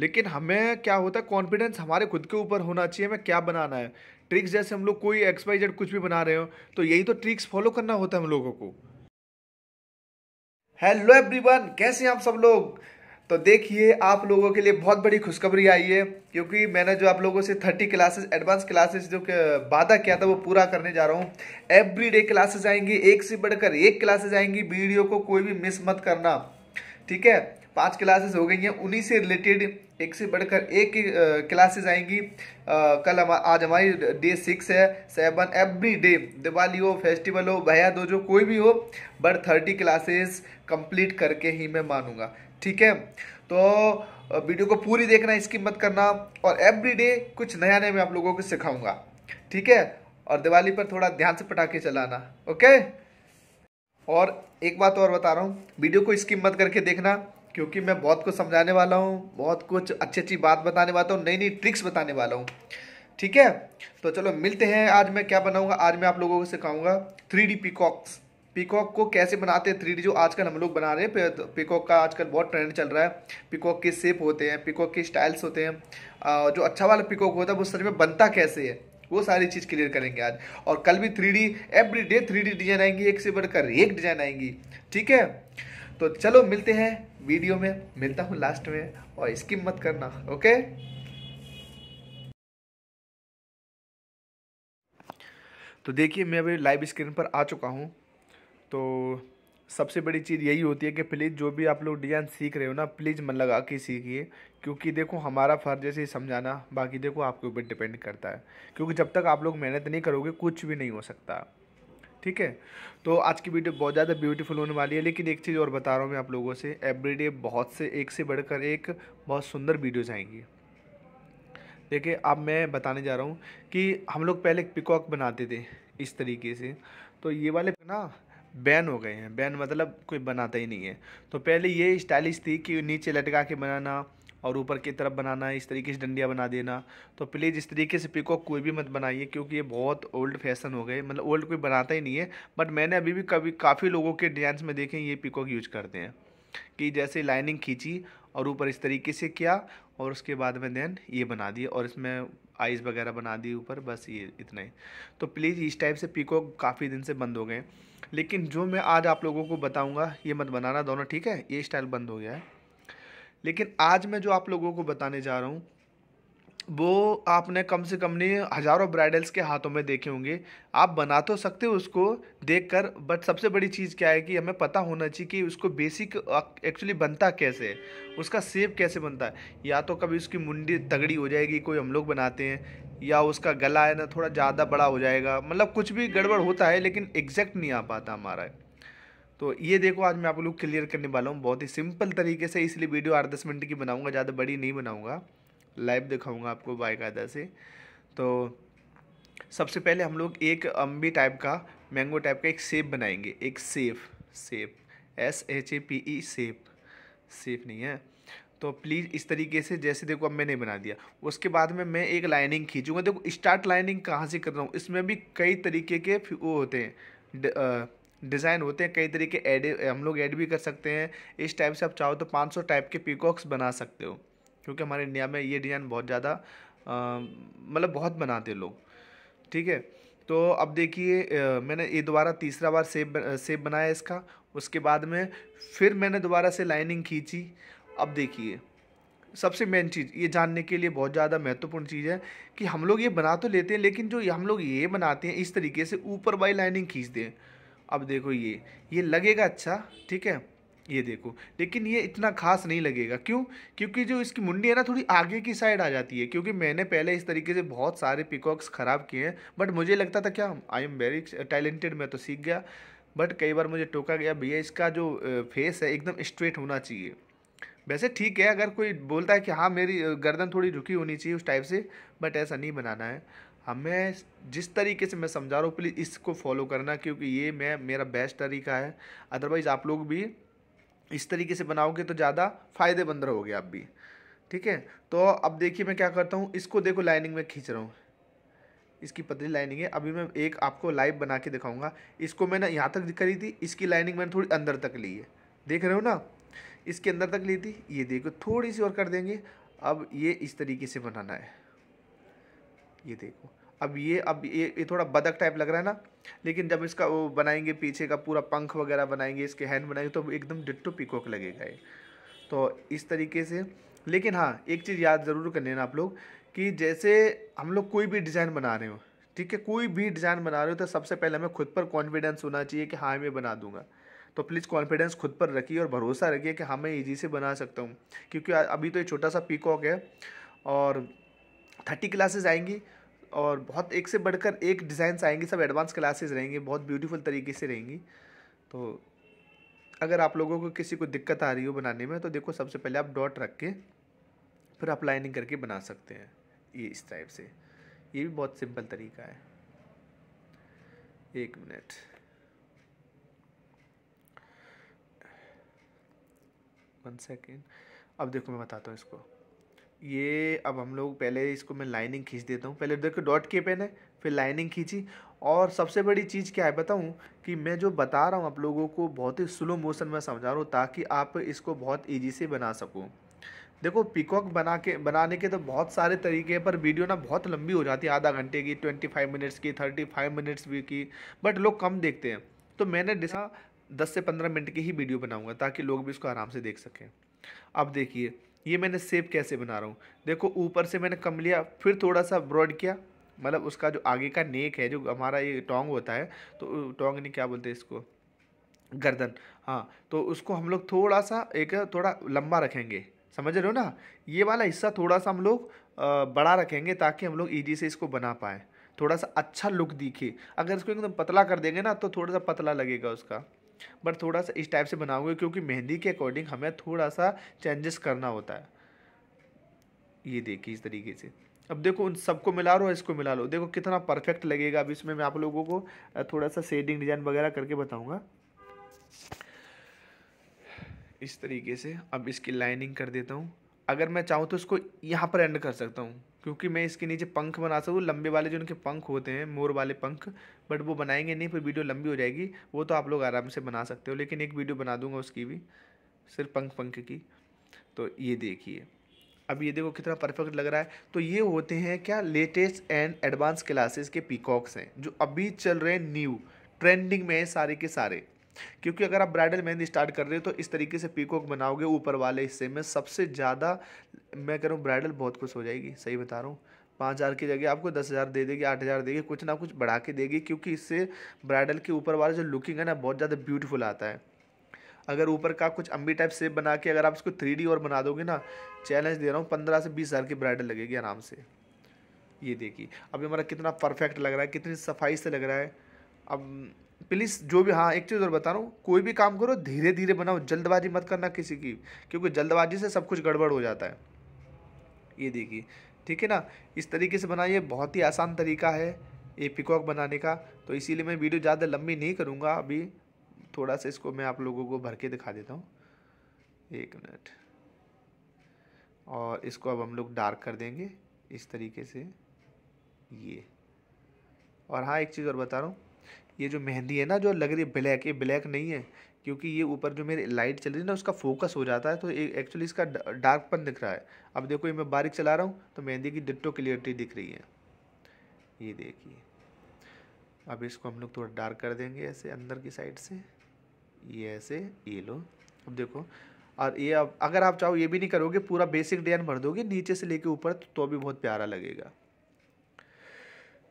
लेकिन हमें क्या होता है कॉन्फिडेंस हमारे खुद के ऊपर होना चाहिए हमें क्या बनाना है ट्रिक्स जैसे हम लोग कोई एक्स वाई जेड कुछ भी बना रहे हो तो यही तो ट्रिक्स फॉलो करना होता है हम लोगों को हेलो एवरीवन कैसे हैं आप सब लोग तो देखिए आप लोगों के लिए बहुत बड़ी खुशखबरी आई है क्योंकि मैंने जो आप लोगों से थर्टी क्लासेस एडवांस क्लासेस जो वादा किया था वो पूरा करने जा रहा हूँ एवरी डे क्लासेस आएंगी एक से बढ़कर एक क्लासेस आएंगी वीडियो को कोई भी मिस मत करना ठीक है पांच क्लासेस हो गई हैं उन्हीं से रिलेटेड एक से बढ़कर एक क्लासेस आएंगी आ, कल हम आज हमारी डे सिक्स है सेवन एवरी डे दिवाली हो फेस्टिवल हो भया दो जो कोई भी हो बट थर्टी क्लासेस कंप्लीट करके ही मैं मानूंगा ठीक है तो वीडियो को पूरी देखना इसकी मत करना और एवरी डे कुछ नया नया मैं आप लोगों को सिखाऊंगा ठीक है और दिवाली पर थोड़ा ध्यान से पटाखे चलाना ओके और एक बात और बता रहा हूँ वीडियो को इसकी मत करके देखना क्योंकि मैं बहुत कुछ समझाने वाला हूँ बहुत कुछ अच्छी अच्छी बात बताने वाला हूँ नई नई ट्रिक्स बताने वाला हूँ ठीक है तो चलो मिलते हैं आज मैं क्या बनाऊँगा आज मैं आप लोगों को सिखाऊँगा थ्री डी पीकॉक्स पीकॉक को कैसे बनाते हैं थ्री जो आजकल हम लोग बना रहे हैं पीकॉक का आजकल बहुत ट्रेंड चल रहा है पीकॉक के शेप होते हैं पीकॉक के स्टाइल्स होते हैं जो अच्छा वाला पीकॉक होता है वो सच में बनता कैसे है वो सारी चीज़ क्लियर करेंगे आज और कल भी three D every day three design आएंगी एक से बढ़कर एक डिजाइन आएंगी ठीक है तो चलो मिलते हैं वीडियो में मिलता हूँ लास्ट में और स्किप मत करना ओके तो देखिए मैं अभी लाइव स्क्रीन पर आ चुका हूँ तो सबसे बड़ी चीज़ यही होती है कि प्लीज़ जो भी आप लोग डिज़ाइन सीख रहे हो ना प्लीज़ मन लगा के सीखिए क्योंकि देखो हमारा फ़र्ज है समझाना बाकी देखो आपके ऊपर डिपेंड करता है क्योंकि जब तक आप लोग मेहनत नहीं करोगे कुछ भी नहीं हो सकता ठीक है तो आज की वीडियो बहुत ज़्यादा ब्यूटीफुल होने वाली है लेकिन एक चीज़ और बता रहा हूँ मैं आप लोगों से एवरीडे बहुत से एक से बढ़कर एक बहुत सुंदर वीडियोज़ आएंगी देखिए अब मैं बताने जा रहा हूँ कि हम लोग पहले पिकॉक बनाते थे इस तरीके से तो ये वाले ना बैन हो गए हैं बैन मतलब कोई बनाता ही नहीं है तो पहले ये स्टाइलिश थी कि नीचे लटका के बनाना और ऊपर की तरफ बनाना इस तरीके से डंडिया बना देना तो प्लीज़ इस तरीके से पिकॉक कोई भी मत बनाइए क्योंकि ये बहुत ओल्ड फैशन हो गए मतलब ओल्ड कोई बनाता ही नहीं है बट मैंने अभी भी कभी काफ़ी लोगों के डिजाइंस में देखे ये पिकॉक यूज करते हैं कि जैसे लाइनिंग खींची और ऊपर इस तरीके से किया और उसके बाद में देन ये बना दिए और इसमें आइस वगैरह बना दी ऊपर बस ये इतना ही तो प्लीज़ इस टाइप से पीकॉक काफ़ी दिन से बंद हो गए लेकिन जो मैं आज आप लोगों को बताऊंगा ये मत बनाना दोनों ठीक है ये स्टाइल बंद हो गया है लेकिन आज मैं जो आप लोगों को बताने जा रहा हूँ वो आपने कम से कम नहीं हज़ारों ब्राइडल्स के हाथों में देखे होंगे आप बना तो सकते हो उसको देख कर बट सबसे बड़ी चीज़ क्या है कि हमें पता होना चाहिए कि उसको बेसिक एक्चुअली बनता कैसे है उसका सेप कैसे बनता है या तो कभी उसकी मुंडी तगड़ी हो जाएगी कोई हम लोग बनाते हैं या उसका गला है ना थोड़ा ज़्यादा बड़ा हो जाएगा मतलब कुछ भी गड़बड़ होता है लेकिन एग्जैक्ट नहीं आ पाता हमारा तो ये देखो आज मैं आप लोग क्लियर करने वाला हूँ बहुत ही सिंपल तरीके से इसलिए वीडियो आठ दस मिनट की बनाऊँगा ज़्यादा बड़ी नहीं बनाऊँगा लाइव दिखाऊँगा आपको बायदा से तो सबसे पहले हम लोग एक अम्बी टाइप का मैंगो टाइप का एक सेप बनाएंगे एक safe shape S H A P E shape safe नहीं है तो प्लीज़ इस तरीके से जैसे देखो अब मैंने बना दिया उसके बाद में मैं एक लाइनिंग खींचूंगा देखो स्टार्ट लाइनिंग कहाँ से कर रहा हूँ इसमें भी कई तरीके के वो होते हैं डिज़ाइन होते हैं कई तरीके ऐड हम लोग ऐड भी कर सकते हैं इस टाइप से आप चाहो तो 500 टाइप के पीकॉक्स बना सकते हो क्योंकि हमारे इंडिया में ये डिज़ाइन बहुत ज़्यादा मतलब बहुत बनाते लोग ठीक है तो अब देखिए मैंने ये दोबारा तीसरा बार सेब सेब बनाया इसका उसके बाद में फिर मैंने दोबारा से लाइनिंग खींची अब देखिए सबसे मेन चीज़ ये जानने के लिए बहुत ज़्यादा महत्वपूर्ण चीज़ है कि हम लोग ये बना तो लेते हैं लेकिन जो हम लोग ये बनाते हैं इस तरीके से ऊपर बाई लाइनिंग खींचते हैं अब देखो ये ये लगेगा अच्छा ठीक है ये देखो लेकिन ये इतना खास नहीं लगेगा क्यों क्योंकि जो इसकी मुंडी है ना थोड़ी आगे की साइड आ जाती है क्योंकि मैंने पहले इस तरीके से बहुत सारे पिकॉक्स ख़राब किए हैं बट मुझे लगता था क्या आई एम वेरी टैलेंटेड मैं तो सीख गया बट कई बार मुझे टोका गया भैया इसका जो फेस है एकदम स्ट्रेट होना चाहिए वैसे ठीक है अगर कोई बोलता है कि हाँ मेरी गर्दन थोड़ी रुकी होनी चाहिए उस टाइप से बट ऐसा नहीं बनाना है हमें जिस तरीके से मैं समझा रहा हूँ प्लीज़ इसको फॉलो करना क्योंकि ये मैं मेरा बेस्ट तरीका है अदरवाइज़ आप लोग भी इस तरीके से बनाओगे तो ज़्यादा फ़ायदेमंद रहोगे आप भी ठीक है तो अब देखिए मैं क्या करता हूँ इसको देखो लाइनिंग में खींच रहा हूँ इसकी पतली लाइनिंग है अभी मैं एक आपको लाइव बना के दिखाऊंगा इसको मैंने यहाँ तक करी थी इसकी लाइनिंग मैंने थोड़ी अंदर तक ली है देख रहे हो ना इसके अंदर तक ली थी ये देखो थोड़ी सी और कर देंगे अब ये इस तरीके से बनाना है ये देखो अब ये अब ये ये थोड़ा बदक टाइप लग रहा है ना लेकिन जब इसका वो बनाएंगे पीछे का पूरा पंख वगैरह बनाएंगे इसके हैंड बनाएंगे तो एकदम डिट्टो पिकॉक लगेगा ये तो इस तरीके से लेकिन हाँ एक चीज़ याद ज़रूर कर लेना आप लोग कि जैसे हम लोग कोई भी डिज़ाइन बना रहे हो ठीक है कोई भी डिज़ाइन बना रहे हो तो सबसे पहले हमें खुद पर कॉन्फिडेंस होना चाहिए कि हाँ मैं बना दूंगा तो प्लीज़ कॉन्फिडेंस खुद पर रखिए और भरोसा रखिए कि हाँ मैं ईजी से बना सकता हूँ क्योंकि अभी तो ये छोटा सा पीकॉक है और थर्टी क्लासेस आएंगी और बहुत एक से बढ़कर एक डिज़ाइंस आएंगे सब एडवांस क्लासेस रहेंगे बहुत ब्यूटीफुल तरीके से रहेंगी तो अगर आप लोगों को किसी को दिक्कत आ रही हो बनाने में तो देखो सबसे पहले आप डॉट रख के फिर आप लाइनिंग करके बना सकते हैं ये इस टाइप से ये भी बहुत सिंपल तरीका है एक मिनट वन सेकेंड अब देखो मैं बताता हूँ इसको ये अब हम लोग पहले इसको मैं लाइनिंग खींच देता हूँ पहले देखो डॉट के पेन है फिर लाइनिंग खींची और सबसे बड़ी चीज़ क्या है बताऊँ कि मैं जो बता रहा हूँ आप लोगों को बहुत ही स्लो मोशन में समझा रहा हूँ ताकि आप इसको बहुत ईजी से बना सको देखो पिकॉक बना के बनाने के तो बहुत सारे तरीके हैं पर वीडियो ना बहुत लंबी हो जाती है आधा घंटे की ट्वेंटी फाइव मिनट्स की थर्टी फाइव मिनट्स भी की बट लोग कम देखते हैं तो मैंने डिसा दस से पंद्रह मिनट की ही वीडियो बनाऊँगा ताकि लोग भी इसको आराम से देख सकें अब देखिए ये मैंने सेप कैसे बना रहा हूँ देखो ऊपर से मैंने कम लिया फिर थोड़ा सा ब्रॉड किया मतलब उसका जो आगे का नेक है जो हमारा ये टोंग होता है तो टोंग नहीं क्या बोलते इसको गर्दन हाँ तो उसको हम लोग थोड़ा सा एक थोड़ा लंबा रखेंगे समझ रहे हो ना ये वाला हिस्सा थोड़ा सा हम लोग बड़ा रखेंगे ताकि हम लोग ईजी से इसको बना पाएँ थोड़ा सा अच्छा लुक दिखे अगर इसको एकदम पतला कर देंगे ना तो थोड़ा सा पतला लगेगा उसका बट थोड़ा सा इस टाइप से बनाओगे क्योंकि मेहंदी के अकॉर्डिंग हमें थोड़ा सा चेंजेस करना होता है ये देखिए इस तरीके से अब देखो उन सबको मिला लो इसको मिला लो देखो कितना परफेक्ट लगेगा अब इसमें मैं आप लोगों को थोड़ा सा शेडिंग डिजाइन वगैरह करके बताऊँगा इस तरीके से अब इसकी लाइनिंग कर देता हूँ अगर मैं चाहूँ तो इसको यहाँ पर एंड कर सकता हूँ क्योंकि मैं इसके नीचे पंख बना सकूँ लंबे वाले जो उनके पंख होते हैं मोर वाले पंख बट वो बनाएंगे नहीं फिर वीडियो लंबी हो जाएगी वो तो आप लोग आराम से बना सकते हो लेकिन एक वीडियो बना दूंगा उसकी भी सिर्फ पंख पंख की तो ये देखिए अब ये देखो कितना परफेक्ट लग रहा है तो ये होते हैं क्या लेटेस्ट एंड एडवांस क्लासेस के पीकॉक्स हैं जो अभी चल रहे हैं न्यू ट्रेंडिंग में है सारे के सारे क्योंकि अगर आप ब्राइडल मेहंदी स्टार्ट कर रहे हो तो इस तरीके से पीकॉक बनाओगे ऊपर वाले हिस्से में सबसे ज़्यादा मैं कह रहा हूँ ब्राइडल बहुत खुश हो जाएगी सही बता रहा हूँ पाँच हज़ार की जगह आपको दस हज़ार दे देगी आठ हज़ार देगी कुछ ना कुछ बढ़ा के देगी क्योंकि इससे ब्राइडल के ऊपर वाला जो लुकिंग है ना बहुत ज़्यादा ब्यूटीफुल आता है अगर ऊपर का कुछ अम्बी टाइप सेप बना के अगर आप इसको थ्री और बना दोगे ना चैलेंज दे रहा हूँ पंद्रह से बीस हज़ार की ब्राइडल लगेगी आराम से ये देखिए अभी हमारा कितना परफेक्ट लग रहा है कितनी सफाई से लग रहा है अब प्लीज़ जो भी हाँ एक चीज़ और बता रहा हूँ कोई भी काम करो धीरे धीरे बनाओ जल्दबाजी मत करना किसी की क्योंकि जल्दबाजी से सब कुछ गड़बड़ हो जाता है ये देखिए ठीक है ना इस तरीके से बनाइए बहुत ही आसान तरीका है ये पिकॉक बनाने का तो इसीलिए मैं वीडियो ज़्यादा लंबी नहीं करूँगा अभी थोड़ा सा इसको मैं आप लोगों को भर के दिखा देता हूँ एक मिनट और इसको अब हम लोग डार्क कर देंगे इस तरीके से ये और हाँ एक चीज़ और बता रहा हूँ ये जो मेहंदी है ना जो लग रही है ब्लैक ये ब्लैक नहीं है क्योंकि ये ऊपर जो मेरी लाइट चल रही है ना उसका फोकस हो जाता है तो एक्चुअली इसका डार्कपन दिख रहा है अब देखो ये मैं बारीक चला रहा हूँ तो मेहंदी की डिट्टो क्लियरिटी दिख रही है ये देखिए अब इसको हम लोग थोड़ा डार्क कर देंगे ऐसे अंदर की साइड से ये ऐसे ये लो अब देखो और ये अब अगर आप चाहो ये भी नहीं करोगे पूरा बेसिक डिजाइन भर दोगे नीचे से लेके ऊपर तो, तो भी बहुत प्यारा लगेगा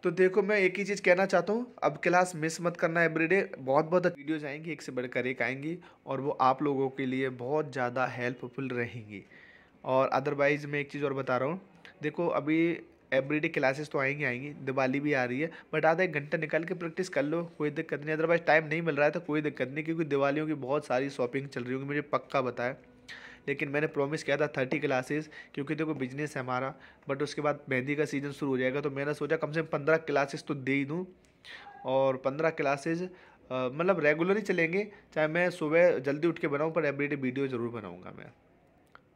तो देखो मैं एक ही चीज़ कहना चाहता हूँ अब क्लास मिस मत करना एवरीडे बहुत बहुत वीडियोज आएंगी एक से बढ़कर एक आएंगी और वो आप लोगों के लिए बहुत ज़्यादा हेल्पफुल रहेंगी और अदरवाइज़ मैं एक चीज़ और बता रहा हूँ देखो अभी एवरीडे क्लासेस तो आएंगी आएंगी दिवाली भी आ रही है बट आधा एक घंटा निकाल के प्रैक्टिस कर लो कोई दिक्कत नहीं अदरवाइज़ टाइम नहीं मिल रहा है तो कोई दिक्कत नहीं क्योंकि दिवालियों की बहुत सारी शॉपिंग चल रही होगी मुझे पक्का बताया लेकिन मैंने प्रॉमिस किया था थर्टी क्लासेस क्योंकि देखो बिजनेस है हमारा बट उसके बाद मेहंदी का सीज़न शुरू हो जाएगा तो मैंने सोचा कम से कम पंद्रह क्लासेस तो दे ही दूँ और पंद्रह क्लासेज मतलब रेगुलर ही चलेंगे चाहे मैं सुबह जल्दी उठ के बनाऊँ पर एवरीडे वीडियो ज़रूर बनाऊँगा मैं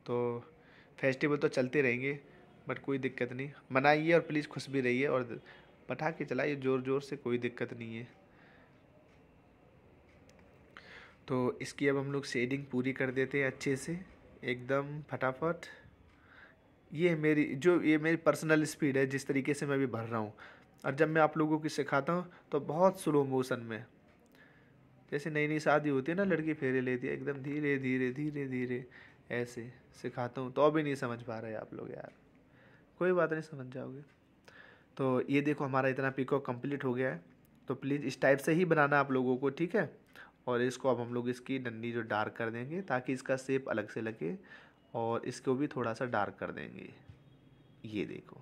तो फेस्टिवल तो चलते रहेंगे बट कोई दिक्कत नहीं मनाइए और प्लीज़ खुश भी रहिए और पटाखे चलाइए ज़ोर ज़ोर से कोई दिक्कत नहीं है तो इसकी अब हम लोग शेडिंग पूरी कर देते हैं अच्छे से एकदम फटाफट ये मेरी जो ये मेरी पर्सनल स्पीड है जिस तरीके से मैं भी भर रहा हूँ और जब मैं आप लोगों की सिखाता हूँ तो बहुत स्लो मोशन में जैसे नई नई शादी होती है ना लड़की फेरे लेती है एकदम धीरे धीरे धीरे धीरे ऐसे सिखाता हूँ तो भी नहीं समझ पा रहे आप लोग यार कोई बात नहीं समझ जाओगे तो ये देखो हमारा इतना पिकअप कंप्लीट हो गया है तो प्लीज़ इस टाइप से ही बनाना आप लोगों को ठीक है और इसको अब हम लोग इसकी डंडी जो डार्क कर देंगे ताकि इसका सेप अलग से लगे और इसको भी थोड़ा सा डार्क कर देंगे ये देखो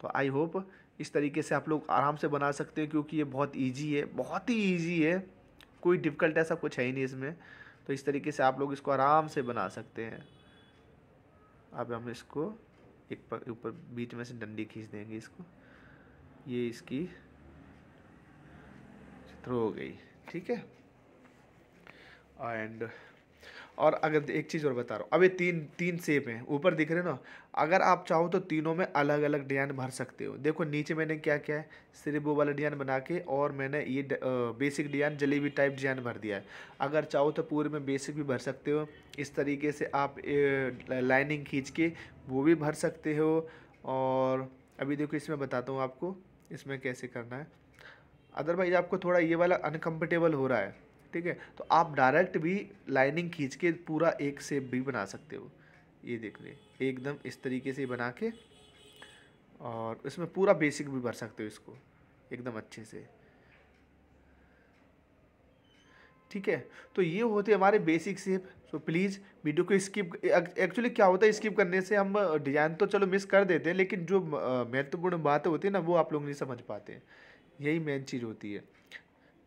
तो आई होप इस तरीके से आप लोग आराम से बना सकते हो क्योंकि ये बहुत ईजी है बहुत ही ईजी है कोई डिफ़िकल्ट ऐसा कुछ है ही नहीं इसमें तो इस तरीके से आप लोग इसको आराम से बना सकते हैं अब हम इसको एक ऊपर बीच में से डंडी खींच देंगे इसको ये इसकी थ्रो हो गई ठीक है एंड और अगर एक चीज़ और बता रहा हूँ अब ये तीन तीन सेप हैं ऊपर दिख रहे ना अगर आप चाहो तो तीनों में अलग अलग डिजाइन भर सकते हो देखो नीचे मैंने क्या किया है सिर्फ वो वाला डिजाइन बना के और मैंने ये the, uh, basic design jalebi type design भर दिया है अगर चाहो तो पूरे में बेसिक भी भर सकते हो इस तरीके से आप ए, लाइनिंग खींच के वो भी भर सकते हो और अभी देखो इसमें बताता हूँ आपको इसमें कैसे करना है अदरवाइज आपको थोड़ा ये वाला अनकम्फर्टेबल हो रहा है ठीक है तो आप डायरेक्ट भी लाइनिंग खींच के पूरा एक सेप भी बना सकते हो ये देख रहे एकदम इस तरीके से बना के और इसमें पूरा बेसिक भी भर सकते हो इसको एकदम अच्छे से ठीक है तो ये होते हमारे basic shape so please video को स्किप एक्चुअली क्या होता है स्किप करने से हम डिज़ाइन तो चलो मिस कर देते हैं लेकिन जो महत्वपूर्ण बातें होती है ना वो आप लोग नहीं समझ पाते हैं यही मेन चीज़ होती है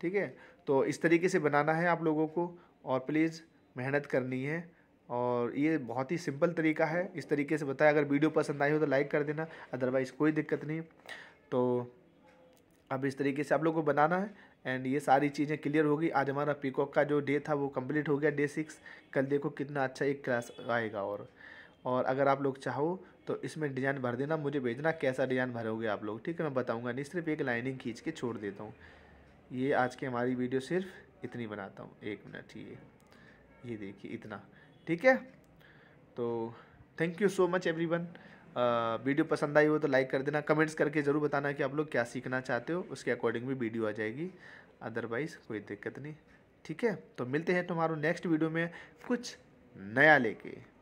ठीक है तो इस तरीके से बनाना है आप लोगों को और प्लीज़ मेहनत करनी है और ये बहुत ही सिंपल तरीका है इस तरीके से बताया अगर वीडियो पसंद आई हो तो लाइक कर देना अदरवाइज़ कोई दिक्कत नहीं तो अब इस तरीके से आप लोगों को बनाना है एंड ये सारी चीज़ें क्लियर होगी आज हमारा पीकॉक का जो डे था वो कंप्लीट हो गया डे सिक्स कल देखो कितना अच्छा एक क्लास आएगा और और अगर आप लोग चाहो तो इसमें डिज़ाइन भर देना मुझे भेजना कैसा डिज़ाइन भरोगे आप लोग ठीक है मैं बताऊँगा नहीं सिर्फ एक लाइनिंग खींच के छोड़ देता हूँ ये आज की हमारी वीडियो सिर्फ इतनी बनाता हूँ एक मिनट ये ये देखिए इतना ठीक है तो thank you so much everyone video पसंद आई हो तो लाइक कर देना कमेंट्स करके ज़रूर बताना कि आप लोग क्या सीखना चाहते हो उसके अकॉर्डिंग भी वीडियो आ जाएगी अदरवाइज़ कोई दिक्कत नहीं ठीक है तो मिलते हैं तुम्हारों नेक्स्ट वीडियो में कुछ नया लेके